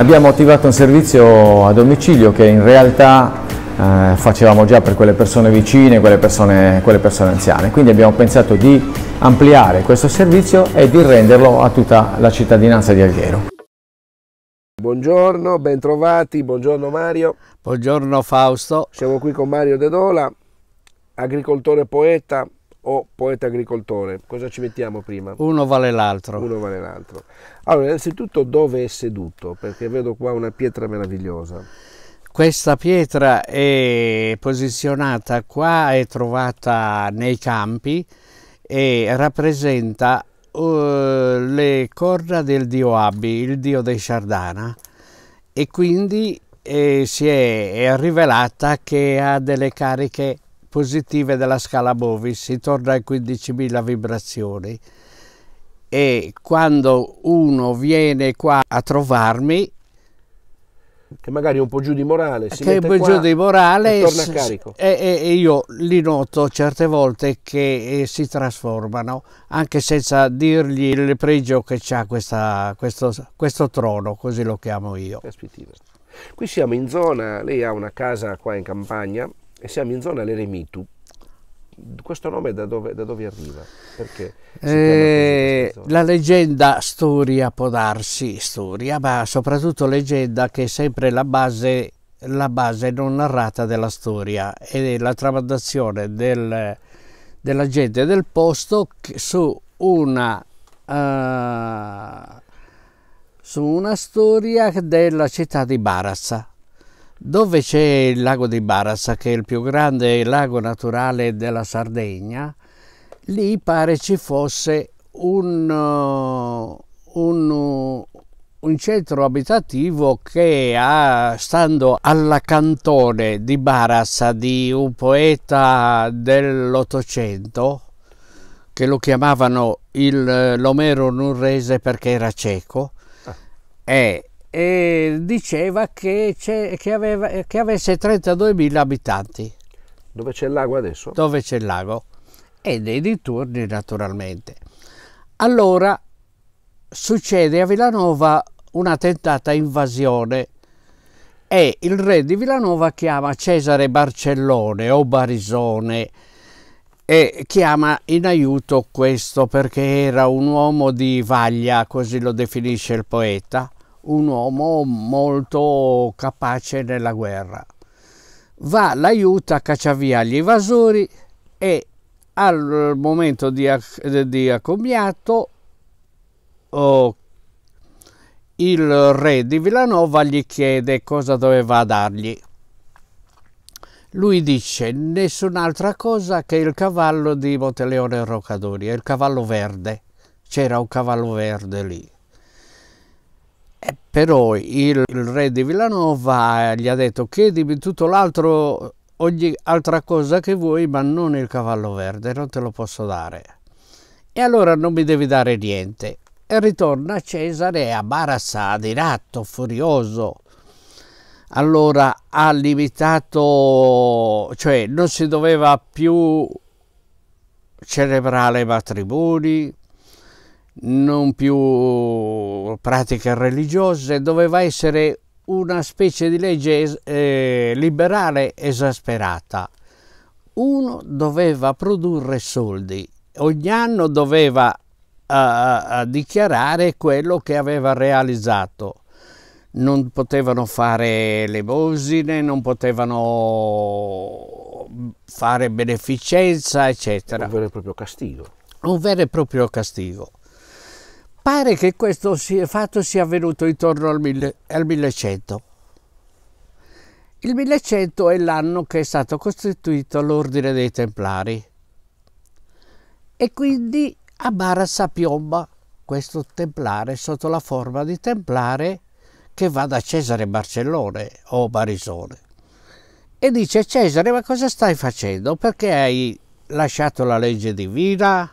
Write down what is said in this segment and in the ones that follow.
Abbiamo attivato un servizio a domicilio che in realtà eh, facevamo già per quelle persone vicine, quelle persone, quelle persone anziane, quindi abbiamo pensato di ampliare questo servizio e di renderlo a tutta la cittadinanza di Alghero. Buongiorno, bentrovati, buongiorno Mario. Buongiorno Fausto. Siamo qui con Mario De Dola, agricoltore poeta, o poeta agricoltore? Cosa ci mettiamo prima? Uno vale l'altro. Uno vale l'altro. Allora, innanzitutto dove è seduto? Perché vedo qua una pietra meravigliosa. Questa pietra è posizionata qua, è trovata nei campi e rappresenta uh, le corna del dio Abbi, il dio dei Sardana e quindi eh, si è, è rivelata che ha delle cariche positive della scala Bovis, si torna ai 15.000 vibrazioni. E quando uno viene qua a trovarmi, che magari è un po' giù di morale, si che mette un po' giù di morale e torna a carico. E, e, io li noto certe volte che eh, si trasformano, anche senza dirgli il pregio che ha questo, questo, trono, così lo chiamo io. Caspitino. Qui siamo in zona, lei ha una casa qua in campagna, e siamo in zona Leremitu. Questo nome da dove, da dove arriva? Eh, la leggenda, storia può darsi, storia, ma soprattutto leggenda che è sempre la base, la base non narrata della storia e la tramandazione del, della gente del posto su una, uh, su una storia della città di Barazza dove c'è il lago di Barassa, che è il più grande lago naturale della Sardegna, lì pare ci fosse un, uh, un, uh, un centro abitativo che ha, stando alla cantone di Barassa, di un poeta dell'Ottocento, che lo chiamavano il uh, Lomero Nurrese perché era cieco, ah. e e diceva che, che, aveva, che avesse 32.000 abitanti. Dove c'è il lago adesso? Dove c'è il lago e dei dintorni naturalmente. Allora succede a Villanova una tentata invasione e il re di Villanova chiama Cesare Barcellone o Barisone e chiama in aiuto questo perché era un uomo di vaglia, così lo definisce il poeta, un uomo molto capace nella guerra. Va, l'aiuta a cacciavia gli evasori e al momento di, di accombiato oh, il re di Villanova gli chiede cosa doveva dargli. Lui dice nessun'altra cosa che il cavallo di Monteleone Roccadori, il cavallo verde. C'era un cavallo verde lì. Eh, però il, il re di Villanova eh, gli ha detto chiedimi tutto l'altro, ogni altra cosa che vuoi, ma non il cavallo verde, non te lo posso dare. E allora non mi devi dare niente. E ritorna Cesare a Barassa, adirato, furioso. Allora ha limitato, cioè non si doveva più celebrare matrimoni, non più pratiche religiose, doveva essere una specie di legge eh, liberale esasperata. Uno doveva produrre soldi, ogni anno doveva eh, dichiarare quello che aveva realizzato. Non potevano fare lemosine, non potevano mm, fare beneficenza, eccetera. Un vero e proprio castigo. Un vero e proprio castigo. Pare che questo fatto sia avvenuto intorno al, mille, al 1100. Il 1100 è l'anno che è stato costituito l'Ordine dei Templari e quindi a Barassa piomba questo templare sotto la forma di templare che va da Cesare Barcellone o Barisone e dice Cesare ma cosa stai facendo? Perché hai lasciato la legge divina?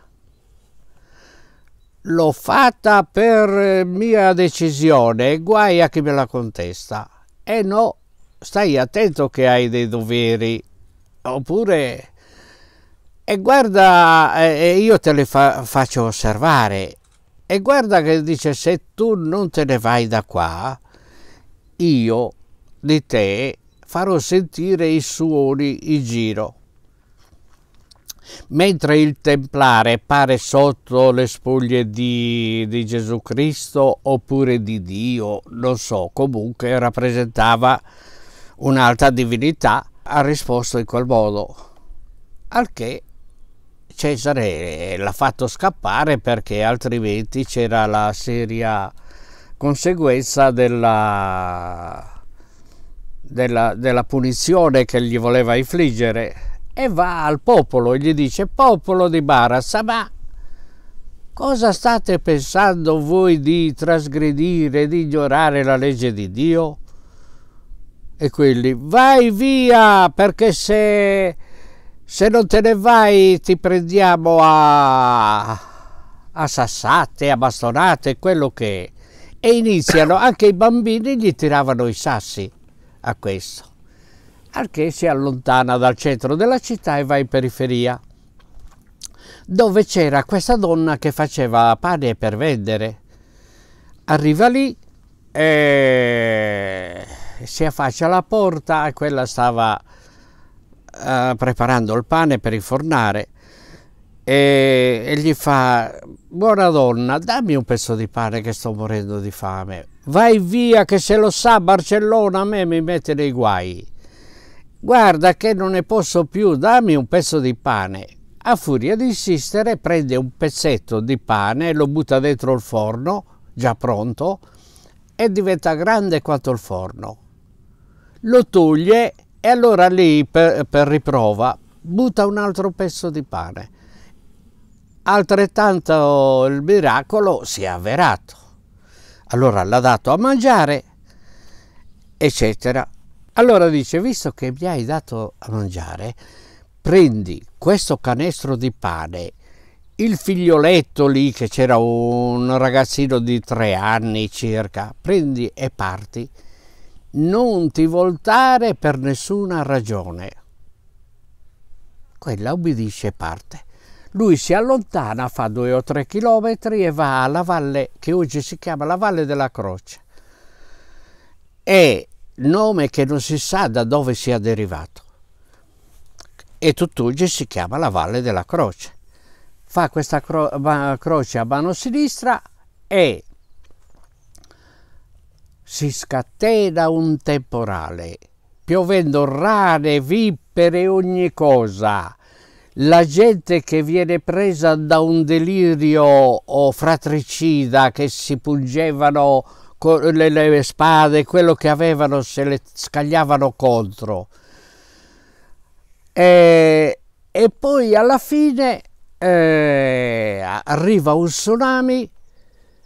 l'ho fatta per eh, mia decisione, guai a chi me la contesta. E eh, no, stai attento che hai dei doveri, oppure... E guarda, eh, io te le fa faccio osservare, e guarda che dice se tu non te ne vai da qua, io di te farò sentire i suoni in giro mentre il templare pare sotto le spoglie di, di Gesù Cristo oppure di Dio, non so, comunque rappresentava un'alta divinità, ha risposto in quel modo, al che Cesare l'ha fatto scappare perché altrimenti c'era la seria conseguenza della, della, della punizione che gli voleva infliggere e va al popolo e gli dice popolo di Barassa ma cosa state pensando voi di trasgredire, di ignorare la legge di Dio? E quelli vai via perché se, se non te ne vai ti prendiamo a, a sassate, a bastonate, quello che è. E iniziano, anche i bambini gli tiravano i sassi a questo al che si allontana dal centro della città e va in periferia, dove c'era questa donna che faceva pane per vendere. Arriva lì e si affaccia alla porta e quella stava eh, preparando il pane per infornare e, e gli fa buona donna dammi un pezzo di pane che sto morendo di fame vai via che se lo sa Barcellona a me mi mette nei guai Guarda che non ne posso più, dammi un pezzo di pane. A furia di insistere prende un pezzetto di pane, lo butta dentro il forno, già pronto, e diventa grande quanto il forno. Lo toglie e allora lì per, per riprova butta un altro pezzo di pane. Altrettanto il miracolo si è avverato. Allora l'ha dato a mangiare, eccetera. Allora dice, visto che mi hai dato a mangiare, prendi questo canestro di pane, il figlioletto lì che c'era un ragazzino di tre anni circa, prendi e parti, non ti voltare per nessuna ragione. Quella ubbidisce e parte. Lui si allontana, fa due o tre chilometri e va alla valle che oggi si chiama la Valle della Croce. E nome che non si sa da dove sia derivato. E tutt'oggi si chiama la Valle della Croce. Fa questa cro croce a mano sinistra e si scatena un temporale, piovendo rane, vipere, ogni cosa. La gente che viene presa da un delirio o fratricida, che si pungevano le, le spade, quello che avevano se le scagliavano contro. E, e poi alla fine eh, arriva un tsunami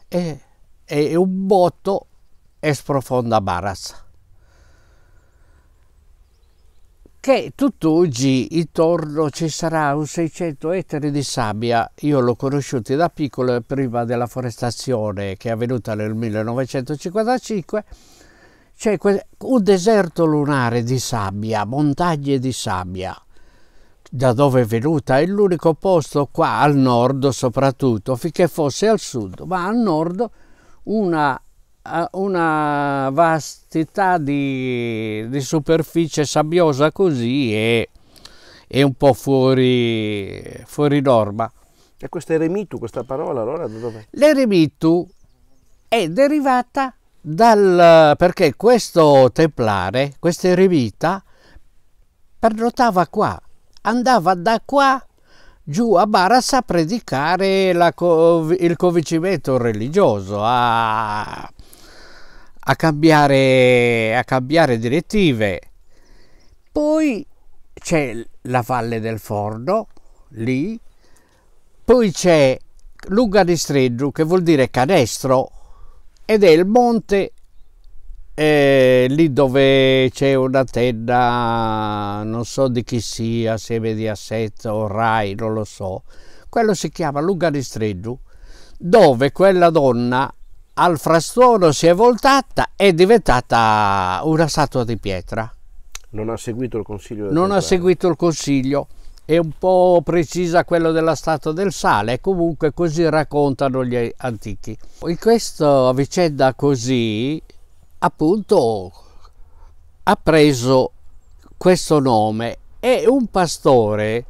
e, e un botto e sprofonda Baras. che tutt'oggi intorno ci sarà un 600 ettari di sabbia. Io l'ho conosciuto da piccolo prima della forestazione che è avvenuta nel 1955. C'è un deserto lunare di sabbia, montagne di sabbia. Da dove è venuta? È l'unico posto qua al nord soprattutto, finché fosse al sud, ma al nord una una vastità di, di superficie sabbiosa così e, e un po' fuori, fuori norma. E questa eremitu, questa parola, allora da dov'è? L'eremitu è derivata dal... perché questo templare, questa eremita, pernotava qua, andava da qua giù a Baras a predicare la, il convincimento religioso, a a cambiare, a cambiare direttive. Poi c'è la Valle del Forno, lì, poi c'è Lunganistreggio, che vuol dire canestro, ed è il monte eh, lì dove c'è una tenda, non so di chi sia, seme di assetto o Rai, non lo so. Quello si chiama Lunganistreggio, dove quella donna al frastuono si è voltata è diventata una statua di pietra. Non ha seguito il consiglio? Non contrario. ha seguito il consiglio, è un po' precisa quello della statua del sale, comunque così raccontano gli antichi. In questa vicenda così, appunto, ha preso questo nome e un pastore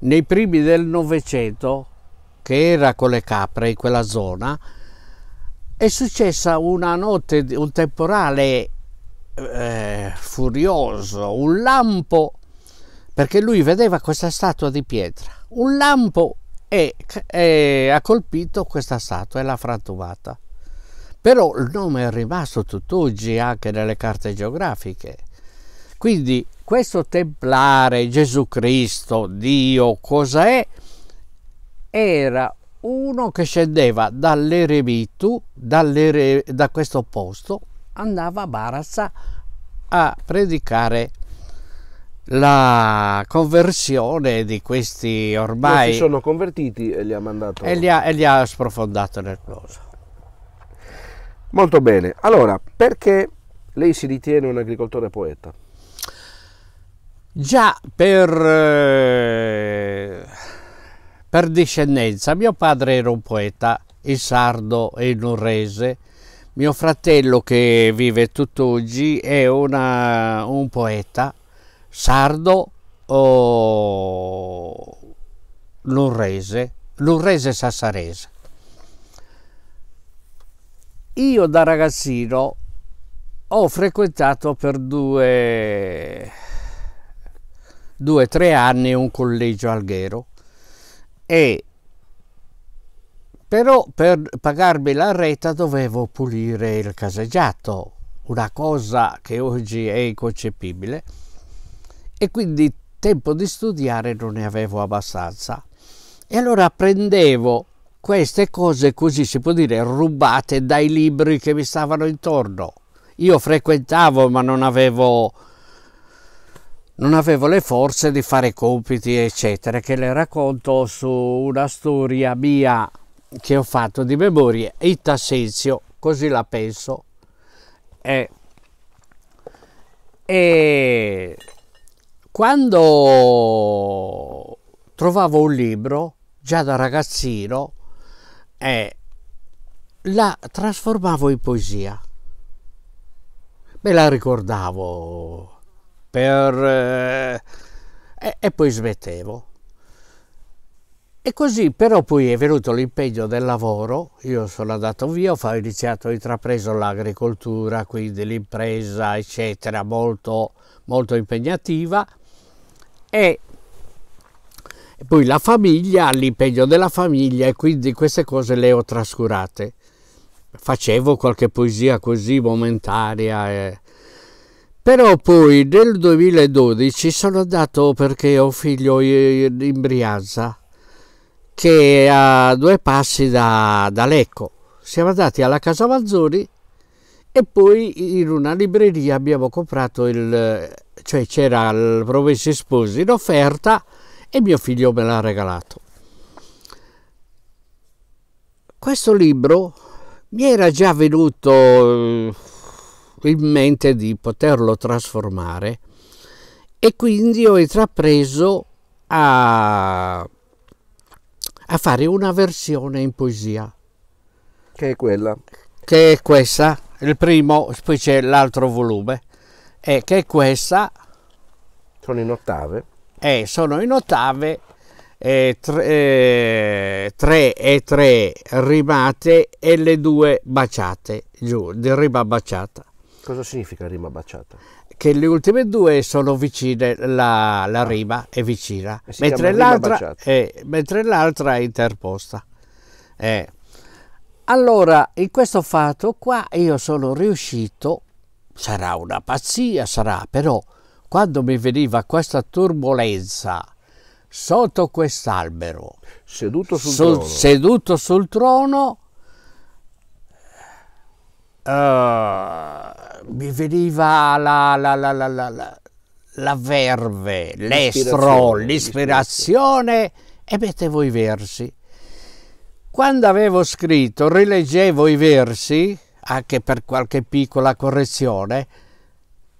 nei primi del Novecento, che era con le capre in quella zona, è successa una notte, un temporale eh, furioso, un lampo, perché lui vedeva questa statua di pietra. Un lampo e, e ha colpito questa statua e l'ha frantumata. Però il nome è rimasto tutt'oggi anche nelle carte geografiche. Quindi questo templare, Gesù Cristo, Dio, cosa è? Era uno che scendeva dall'Erebitu, dall'ere, da questo posto, andava a Barazza a predicare la conversione di questi ormai... No, si sono convertiti e li ha mandato... E li ha, e li ha sprofondato nel closet. Molto bene. Allora, perché lei si ritiene un agricoltore poeta? Già per... Eh per discendenza mio padre era un poeta, il sardo e il nurrese, mio fratello che vive tutt'oggi è una, un poeta sardo o lurrese, lurrese sassarese. Io da ragazzino ho frequentato per due, due tre anni un collegio alghero e però per pagarmi la retta dovevo pulire il caseggiato, una cosa che oggi è inconcepibile e quindi tempo di studiare non ne avevo abbastanza. E allora prendevo queste cose così si può dire rubate dai libri che mi stavano intorno. Io frequentavo ma non avevo non avevo le forze di fare compiti eccetera che le racconto su una storia mia che ho fatto di memoria Ita Senzio così la penso e, e quando trovavo un libro già da ragazzino e la trasformavo in poesia me la ricordavo per... Eh, e, e poi smettevo. E così però poi è venuto l'impegno del lavoro, io sono andato via, ho iniziato, ho intrapreso l'agricoltura, quindi l'impresa, eccetera, molto, molto impegnativa e poi la famiglia, l'impegno della famiglia e quindi queste cose le ho trascurate. Facevo qualche poesia così momentanea, eh, però poi nel 2012 sono andato perché ho un figlio in Brianza che è a due passi da, da Lecco. Siamo andati alla Casa Manzoni e poi in una libreria abbiamo comprato il cioè c'era il Promessi Sposi in offerta e mio figlio me l'ha regalato. Questo libro mi era già venuto in mente di poterlo trasformare e quindi ho intrapreso a, a fare una versione in poesia. Che è quella? Che è questa, il primo, poi c'è l'altro volume, e che è questa. Sono in ottave. Eh, sono in ottave eh, tre, eh, tre, e tre rimate e le due baciate giù di rima baciata Cosa significa rima baciata? Che le ultime due sono vicine, la, la ah. rima è vicina, mentre l'altra è, mentre l'altra è interposta. Eh. Allora, in questo fatto qua io sono riuscito, sarà una pazzia, sarà, però quando mi veniva questa turbolenza sotto quest'albero, seduto sul, sul trono, seduto sul trono eh, mi veniva la, la, la, la verve, l'estro, l'ispirazione e mettevo i versi. Quando avevo scritto, rileggevo i versi, anche per qualche piccola correzione,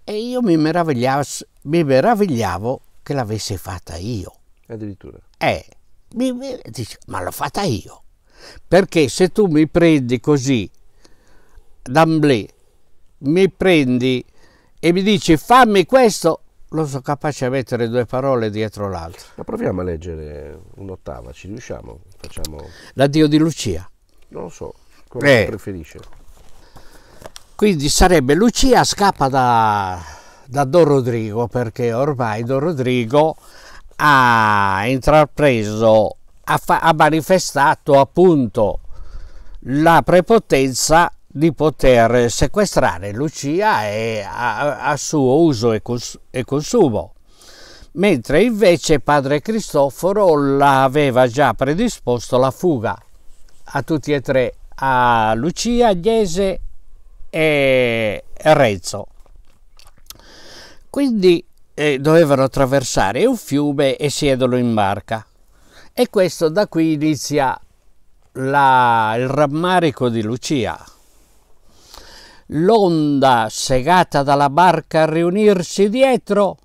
e io mi meravigliavo, mi meravigliavo che l'avessi fatta io. Addirittura. Eh, mi, mi, dice, ma l'ho fatta io. Perché se tu mi prendi così d'amblè mi prendi e mi dici fammi questo, non sono capace a mettere due parole dietro l'altra. Ma proviamo a leggere un'ottava, ci riusciamo? Facciamo... L'addio di Lucia. Non lo so, come eh. preferisce. Quindi sarebbe Lucia scappa da, da Don Rodrigo perché ormai Don Rodrigo ha intrapreso, ha, fa, ha manifestato appunto la prepotenza di poter sequestrare Lucia a, a suo uso e, cons e consumo, mentre invece padre Cristoforo l'aveva già predisposto la fuga a tutti e tre, a Lucia, Agnese e Renzo. Quindi eh, dovevano attraversare un fiume e siedono in barca. E questo da qui inizia la, il rammarico di Lucia l'onda segata dalla barca a riunirsi dietro,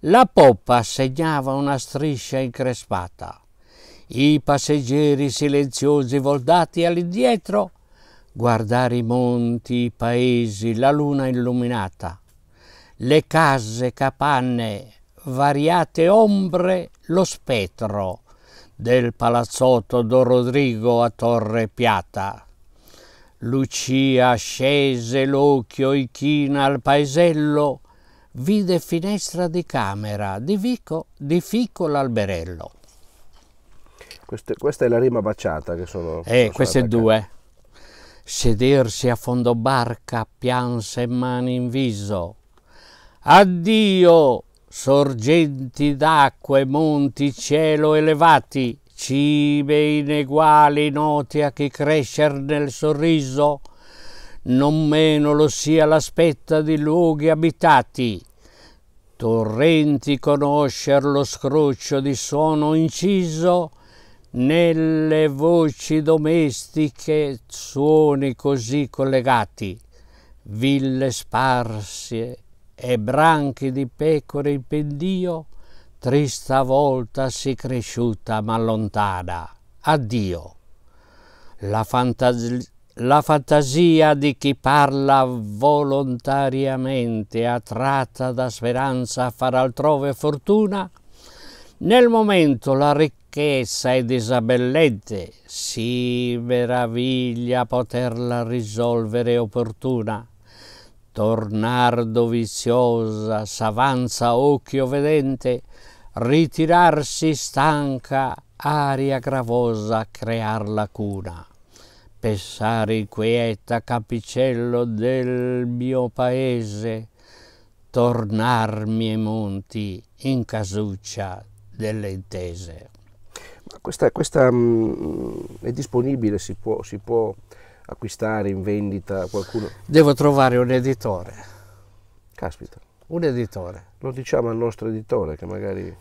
la poppa segnava una striscia increspata. I passeggeri silenziosi voltati all'indietro, guardare i monti, i paesi, la luna illuminata, le case, capanne, variate ombre, lo spettro del palazzotto Don Rodrigo a Torre Piata. Lucia scese l'occhio china al paesello, vide finestra di camera, di, vico, di fico l'alberello. Queste, questa è la rima baciata che sono... Eh, queste due. Sedersi a fondo barca, pianse mani in viso. Addio, sorgenti d'acqua e monti cielo elevati, cime ineguali note a chi crescer nel sorriso, non meno lo sia l'aspetta di luoghi abitati, torrenti conoscer lo scroccio di suono inciso, nelle voci domestiche suoni così collegati, ville sparse e branchi di pecore in pendio, trista volta si cresciuta ma lontana. Addio. La, fantas la fantasia di chi parla volontariamente, attratta da speranza a far altrove fortuna, nel momento la ricchezza è disabellente, si meraviglia poterla risolvere opportuna. Tornardo viziosa, s'avanza occhio vedente, ritirarsi stanca, aria gravosa crear la cuna. Pensare quieta capicello del mio paese, tornarmi ai monti in casuccia delle intese. Ma questa, questa mh, mm, è disponibile, si può, si può acquistare in vendita qualcuno? Devo trovare un editore. Caspita un editore. Lo diciamo al nostro editore che magari...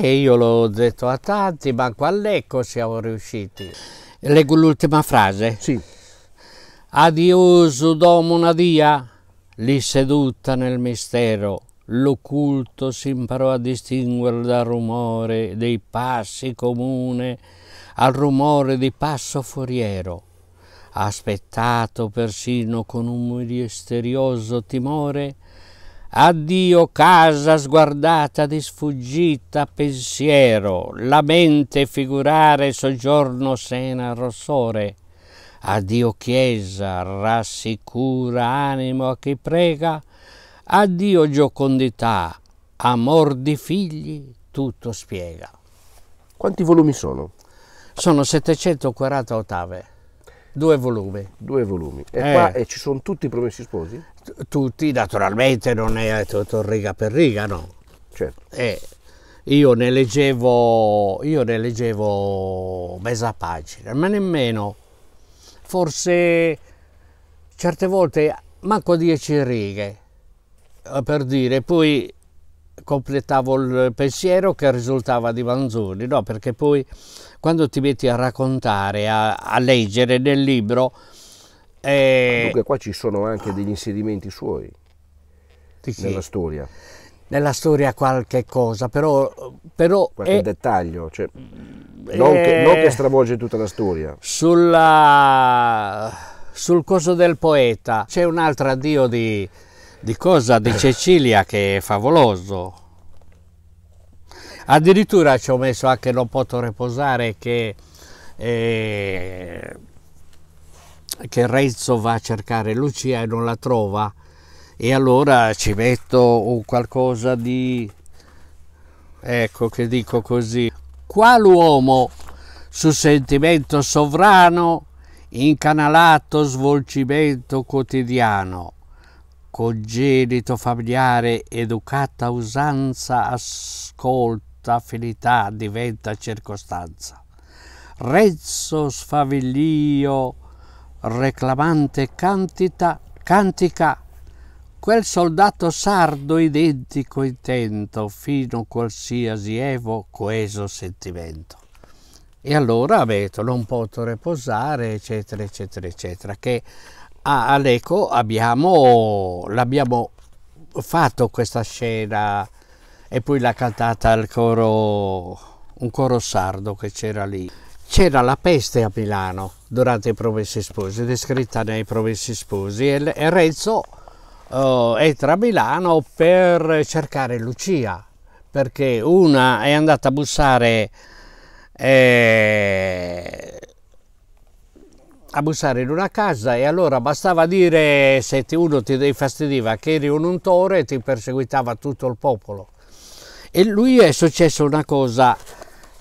Eh, io l'ho detto a tanti, ma a Lecco siamo riusciti. Leggo l'ultima frase. Sì. Adios domo dia, lì seduta nel mistero, l'occulto si imparò a distinguere dal rumore dei passi comune al rumore di passo foriero. Aspettato persino con un misterioso timore, Addio casa sguardata di sfuggita pensiero, la mente figurare soggiorno sena rossore. Addio chiesa, rassicura animo a chi prega, addio giocondità, amor di figli, tutto spiega. Quanti volumi sono? Sono 740 ottave. Due volumi. Due volumi. E eh. qua e ci sono tutti i promessi sposi? Tutti, naturalmente, non è eh, tutto riga per riga, no. Certo. Eh, io ne leggevo, io ne leggevo mezza pagina, ma nemmeno, forse certe volte manco dieci righe, eh, per dire, poi completavo il pensiero che risultava di Manzoni, no, perché poi quando ti metti a raccontare, a, a leggere nel libro... Eh... Dunque qua ci sono anche degli inserimenti suoi nella storia. Nella storia qualche cosa, però... però qualche è... dettaglio, cioè, mm, non, che, non, eh, che, stravolge tutta la storia. Sulla... Sul coso del poeta c'è un altro addio di di cosa di Cecilia che è favoloso. Addirittura ci ho messo anche non posso riposare che, eh, che Renzo va a cercare Lucia e non la trova e allora ci metto un qualcosa di ecco che dico così qual'uomo su sentimento sovrano incanalato svolgimento quotidiano congenito familiare educata usanza ascolta affinità diventa circostanza rezzo sfavillio reclamante cantita cantica quel soldato sardo identico intento fino a qualsiasi evo coeso sentimento e allora Beto non posso riposare eccetera eccetera eccetera che a Aleco abbiamo, l'abbiamo fatto questa scena e poi l'ha cantata il coro, un coro sardo che c'era lì. C'era la peste a Milano durante i Promessi Sposi, descritta nei Promessi Sposi, e, Renzo uh, entra a Milano per cercare Lucia, perché una è andata a bussare eh, a bussare in una casa e allora bastava dire se uno ti infastidiva che eri un untore e ti perseguitava tutto il popolo. E lui è successo una cosa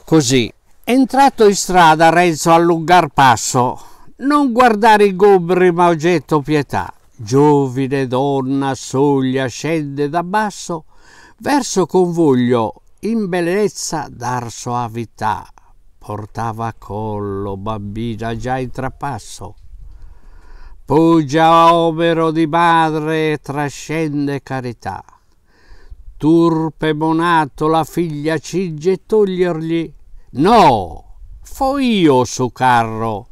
così. Entrato in strada Renzo allungar passo, non guardare i gombri ma oggetto pietà. Giovine donna soglia scende da basso, verso convoglio in bellezza dar soavità portava a collo, bambina già in trapasso. Pugia omero di madre, e trascende carità. Turpe monato la figlia cinge togliergli. No, fo io su carro,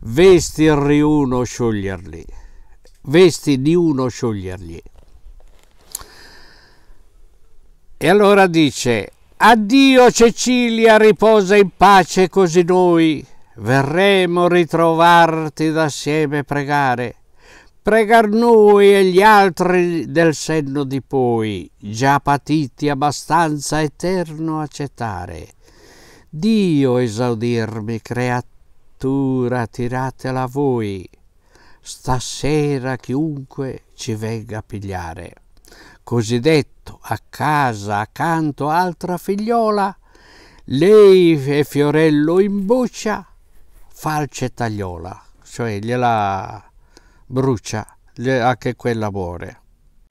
vestirli riuno scioglierli. Vesti di uno sciogliergli. E allora dice, Addio Cecilia, riposa in pace, così noi verremo ritrovarti d'assieme pregare. Pregar noi e gli altri del senno di poi, già patiti abbastanza eterno accettare. Dio esaudirmi, creatura, tiratela voi, stasera chiunque ci venga a pigliare cosiddetto a casa accanto altra figliola, lei e Fiorello in buccia, falce tagliola, cioè gliela brucia, anche quella muore.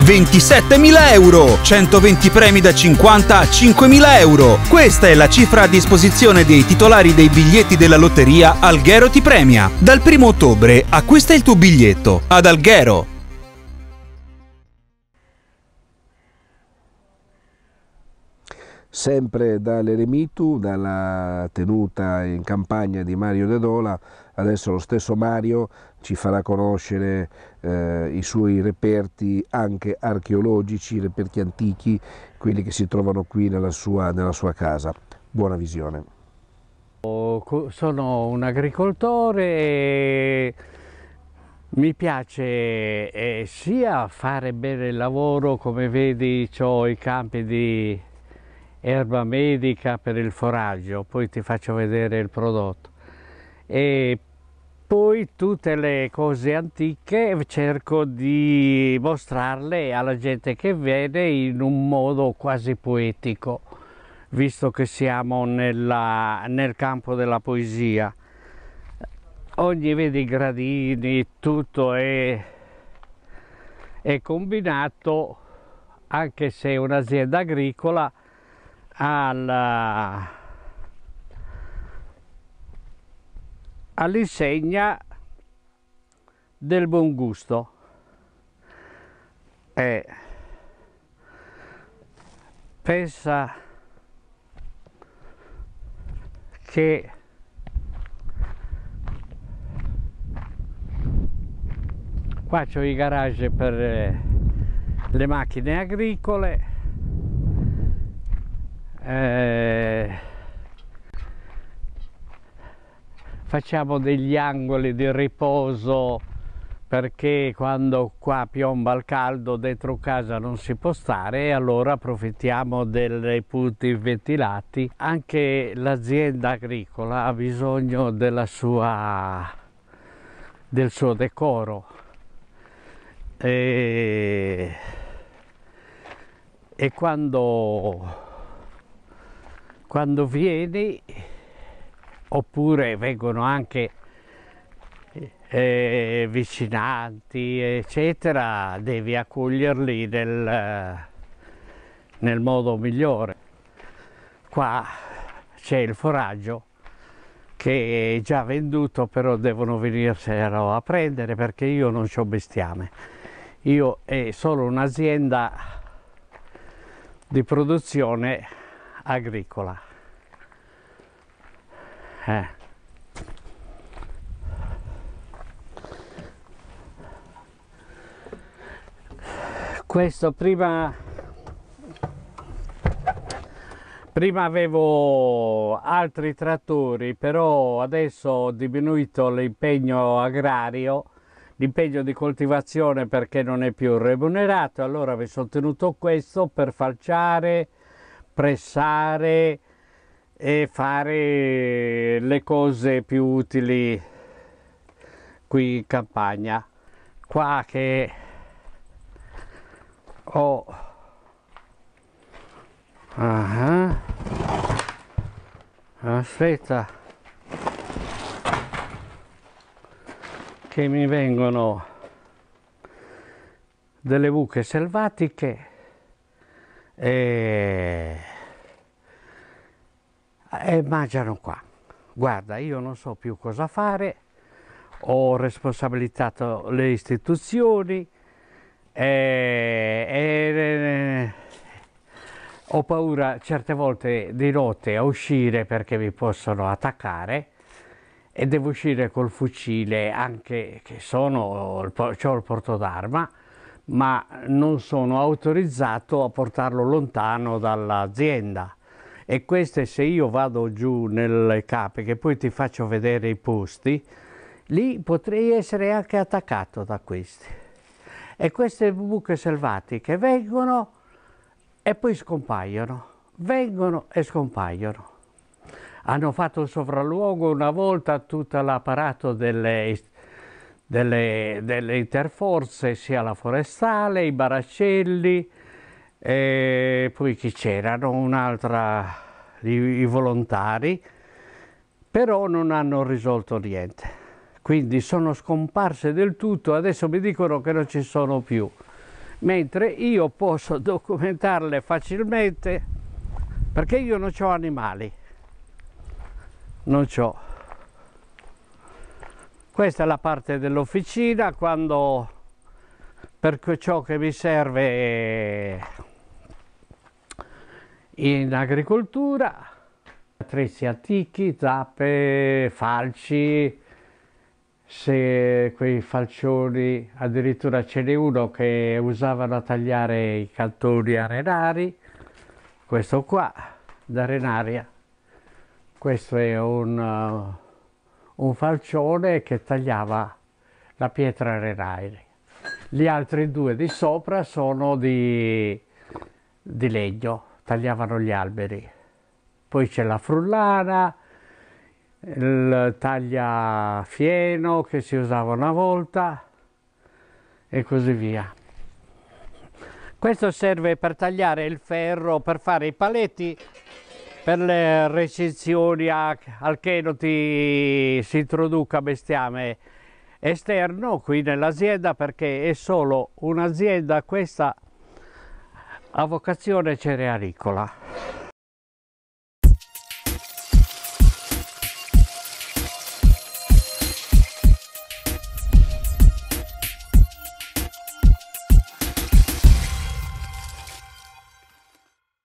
27.000 euro, 120 premi da 50 a 5.000 euro. Questa è la cifra a disposizione dei titolari dei biglietti della lotteria Alghero ti premia. Dal 1 ottobre acquista il tuo biglietto ad Alghero. sempre dall'Eremitu, dalla tenuta in campagna di Mario Dedola, adesso lo stesso Mario ci farà conoscere eh, i suoi reperti anche archeologici, reperti antichi, quelli che si trovano qui nella sua, nella sua casa. Buona visione. Sono un agricoltore e mi piace eh, sia fare bene il lavoro, come vedi ho i campi di erba medica per il foraggio, poi ti faccio vedere il prodotto. E poi tutte le cose antiche cerco di mostrarle alla gente che vede in un modo quasi poetico, visto che siamo nella, nel campo della poesia. Ogni vedi gradini, tutto è, è combinato, anche se è un'azienda agricola, alla, eh, all'insegna del buon gusto. E pensa che qua c'ho i garage per eh, le macchine agricole eh, facciamo degli angoli di riposo perché quando qua piomba il caldo dentro casa non si può stare e allora approfittiamo dei punti ventilati. Anche l'azienda agricola ha bisogno sua, del suo decoro. E, e quando quando vieni oppure vengono anche eh, vicinanti eccetera devi accoglierli nel, nel modo migliore qua c'è il foraggio che è già venduto però devono venirselo a prendere perché io non ho bestiame io è solo un'azienda di produzione agricola. Eh. Questo prima, prima avevo altri trattori, però adesso ho diminuito l'impegno agrario l'impegno di coltivazione perché non è più remunerato, allora mi sono tenuto questo per falciare, pressare e fare le cose più utili qui in campagna. Qua che ho uh ah, -huh. Eh? aspetta che mi vengono delle buche selvatiche e, e mangiano qua. Guarda, io non so più cosa fare, ho responsabilizzato le istituzioni e, e ho paura certe volte di notte a uscire perché mi possono attaccare e devo uscire col fucile anche che sono, ho il porto d'arma ma non sono autorizzato a portarlo lontano dall'azienda e queste se io vado giù nelle cape che poi ti faccio vedere i posti lì potrei essere anche attaccato da questi e queste buche selvatiche vengono e poi scompaiono vengono e scompaiono hanno fatto il sopralluogo una volta tutto l'apparato delle istituzioni delle, delle interforze, sia la forestale, i baraccelli, e poi chi c'erano? Un'altra, i, i volontari, però non hanno risolto niente. Quindi sono scomparse del tutto, adesso mi dicono che non ci sono più, mentre io posso documentarle facilmente perché io non ho animali, non ho. Questa è la parte dell'officina, quando per ciò che mi serve in agricoltura, attrezzi antichi, zappe, falci, se quei falcioni, addirittura ce n'è uno che usavano a tagliare i cantoni arenari, questo qua, d'arenaria, questo è un un falcione che tagliava la pietra Renaire. Gli altri due di sopra sono di, di legno, tagliavano gli alberi. Poi c'è la frullana, il tagliafieno che si usava una volta e così via. Questo serve per tagliare il ferro, per fare i paletti per le recinzioni al che Kenoti si introduca bestiame esterno qui nell'azienda perché è solo un'azienda questa a vocazione cerealicola.